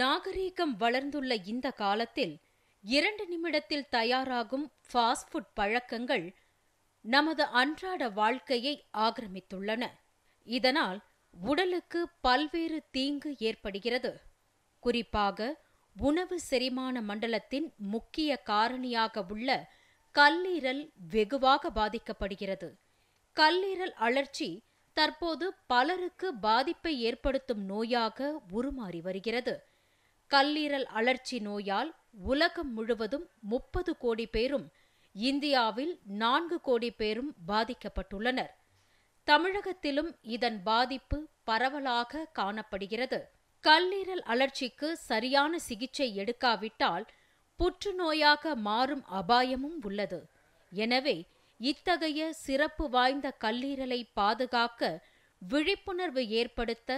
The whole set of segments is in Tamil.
நாகரீகம் வளர்ந்துள்ள இந்த காலத்தில் இரண்டு நிமிடத்தில் தயாராகும் ஃபாஸ்ட் ஃபுட் பழக்கங்கள் நமது அன்றாட வாழ்க்கையை ஆக்கிரமித்துள்ளன இதனால் உடலுக்கு பல்வேறு தீங்கு ஏற்படுகிறது குறிப்பாக உணவு செரிமான மண்டலத்தின் முக்கிய காரணியாக உள்ள கல்லீரல் வெகுவாக பாதிக்கப்படுகிறது கல்லீரல் அழற்சி தற்போது பலருக்கு பாதிப்பை ஏற்படுத்தும் நோயாக உருமாறி வருகிறது கல்லீரல் அழற்சி நோயால் உலகம் முழுவதும் முப்பது கோடி பேரும் இந்தியாவில் நான்கு கோடி பேரும் பாதிக்கப்பட்டுள்ளனர் தமிழகத்திலும் இதன் பாதிப்பு பரவலாக காணப்படுகிறது கல்லீரல் அழற்சிக்கு சரியான சிகிச்சை எடுக்காவிட்டால் புற்றுநோயாக மாறும் அபாயமும் உள்ளது எனவே இத்தகைய சிறப்பு வாய்ந்த கல்லீரலை பாதுகாக்க விழிப்புணர்வு ஏற்படுத்த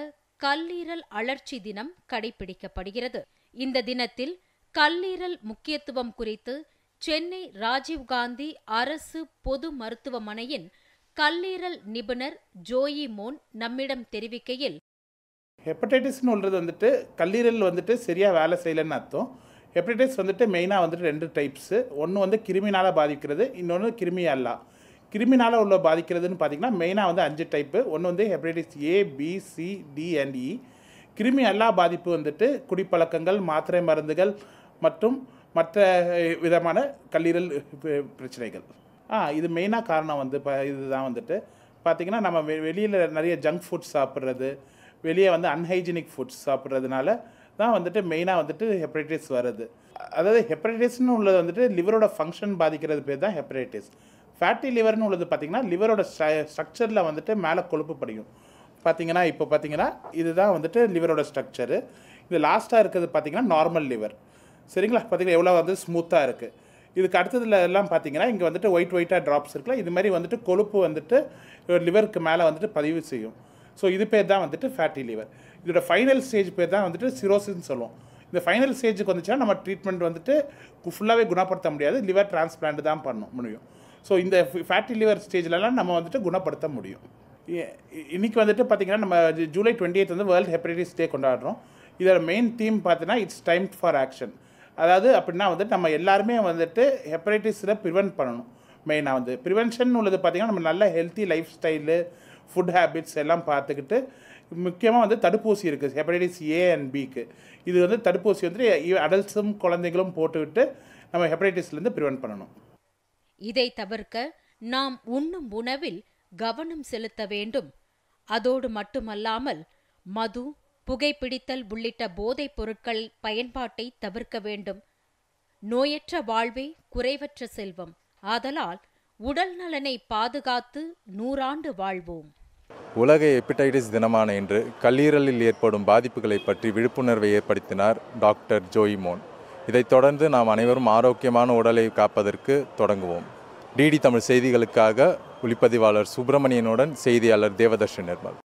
கல்லீரல் அழற்சி தினம் கடைபிடிக்கப்படுகிறது இந்த தினத்தில் கல்லீரல் முக்கியத்துவம் குறித்து சென்னை ராஜீவ்காந்தி அரசு பொது மருத்துவமனையின் கல்லீரல் நிபுணர் ஜோயி மோன் நம்மிடம் தெரிவிக்கையில் ஹெப்படைட்டிஸ்னுன்றது வந்துட்டு கல்லீரல் வந்துட்டு சரியாக வேலை செய்யலைன்னு அர்த்தம் ஹெப்படைட்டிஸ் வந்துட்டு மெயினாக வந்துட்டு ரெண்டு டைப்ஸு ஒன்று வந்து கிருமினால் பாதிக்கிறது இன்னொன்று கிருமி அல்லா கிருமினால் உள்ள பாதிக்கிறதுன்னு பார்த்திங்கன்னா மெயினாக வந்து அஞ்சு டைப்பு ஒன்று வந்து hepatitis A B C D and E கிருமி அல்லா பாதிப்பு வந்துட்டு குடிப்பழக்கங்கள் மாத்திரை மருந்துகள் மற்றும் மற்ற விதமான கல்லீரல் பிரச்சனைகள் ஆ இது மெயினாக காரணம் வந்து இப்போ இதுதான் வந்துட்டு பார்த்திங்கன்னா நம்ம வெ வெளியில் நிறைய ஜங்க் ஃபுட்ஸ் சாப்பிட்றது வெளியே வந்து அன்ஹைஜினிக் ஃபுட்ஸ் சாப்பிட்றதுனால தான் வந்துட்டு மெயினாக வந்துட்டு ஹெப்படைட்டிஸ் வருது அதாவது ஹெப்படைட்டிஸ்னு உள்ளது வந்துட்டு லிவரோட ஃபங்க்ஷன் பாதிக்கிறது பேர் தான் ஹெப்படைட்டிஸ் ஃபேட்டி லிவர்னு உள்ளது பார்த்திங்கன்னா லிவரோட ஸ்ட்ரக்சரில் வந்துட்டு மேலே கொழுப்பு படியும் பார்த்திங்கன்னா இப்போ பார்த்திங்கன்னா இதுதான் வந்துட்டு லிவரோட ஸ்ட்ரக்சரு இது லாஸ்ட்டாக இருக்கிறது பார்த்திங்கன்னா நார்மல் லிவர் சரிங்களா பார்த்திங்கன்னா எவ்வளோ வந்து ஸ்மூத்தாக இருக்குது இதுக்கு அடுத்ததுல எல்லாம் பார்த்தீங்கன்னா இங்கே வந்துட்டு ஒயிட் ஒயிட்டாக ட்ராப்ஸ் இருக்குல்ல இது மாதிரி வந்துட்டு கொழுப்பு வந்துட்டு லிவருக்கு மேலே வந்துட்டு பதிவு செய்யும் ஸோ இது பேர் தான் வந்துட்டு ஃபேட்டி லிவர் இதோட ஃபைனல் ஸ்டேஜ் பேர் தான் வந்துட்டு சிரோசின்னு சொல்லுவோம் இந்த ஃபைனல் ஸ்டேஜுக்கு வந்துச்சுன்னா நம்ம ட்ரீட்மெண்ட் வந்துட்டு ஃபுல்லாகவே குணப்படுத்த முடியாது லிவர் டிரான்ஸ்பிளான்ட் தான் பண்ணணும் முடியும் ஸோ இந்த ஃபேட்டி லிவர் ஸ்டேஜ்லலாம் நம்ம வந்துட்டு குணப்படுத்த முடியும் இன்றைக்கி வந்துட்டு பார்த்திங்கன்னா நம்ம ஜூலை டுவெண்ட்டி வந்து வேர்ல்டு ஹெப்படைட்டிஸ் டே கொண்டாடுறோம் இதோட மெயின் தீம் பார்த்தீங்கன்னா இட்ஸ் டைம் ஃபார் ஆக்ஷன் அதாவது அப்படின்னா வந்துட்டு நம்ம எல்லாருமே வந்துட்டு ஹெப்படைட்டிஸில் ப்ரிவெண்ட் பண்ணணும் மெயினாக வந்து ப்ரிவென்ஷன் உள்ளது பார்த்திங்கன்னா நம்ம நல்ல healthy lifestyle food habits எல்லாம் பார்த்துக்கிட்டு முக்கியமாக வந்து தடுப்பூசி இருக்குது ஹெப்படைட்டிஸ் ஏ அண்ட் பிக்கு இது வந்து தடுப்பூசி வந்துட்டு அடல்ட்ஸும் குழந்தைகளும் போட்டுக்கிட்டு நம்ம ஹெப்படைட்டிஸ்லேருந்து ப்ரிவெண்ட் பண்ணணும் இதை தவிர்க்க நாம் உண்ணும் உணவில் கவனம் செலுத்த வேண்டும் அதோடு மட்டுமல்லாமல் மது புகைப்பிடித்தல் உள்ளிட்ட போதைப் பொருட்கள் பயன்பாட்டை தவிர்க்க வேண்டும் நோயற்ற வாழ்வே குறைவற்ற செல்வம் ஆதலால் உடல் நலனை பாதுகாத்து நூறாண்டு வாழ்வோம் உலக ஹெப்படைட்டிஸ் தினமான இன்று கல்லீரலில் ஏற்படும் பாதிப்புகளை பற்றி விழிப்புணர்வை ஏற்படுத்தினார் டாக்டர் ஜோய்மோன் இதைத் தொடர்ந்து நாம் அனைவரும் ஆரோக்கியமான உடலை காப்பதற்கு தொடங்குவோம் டிடி தமிழ் செய்திகளுக்காக ஒளிப்பதிவாளர் சுப்பிரமணியனுடன் செய்தியாளர் தேவதர்ஷன் நிர்மல்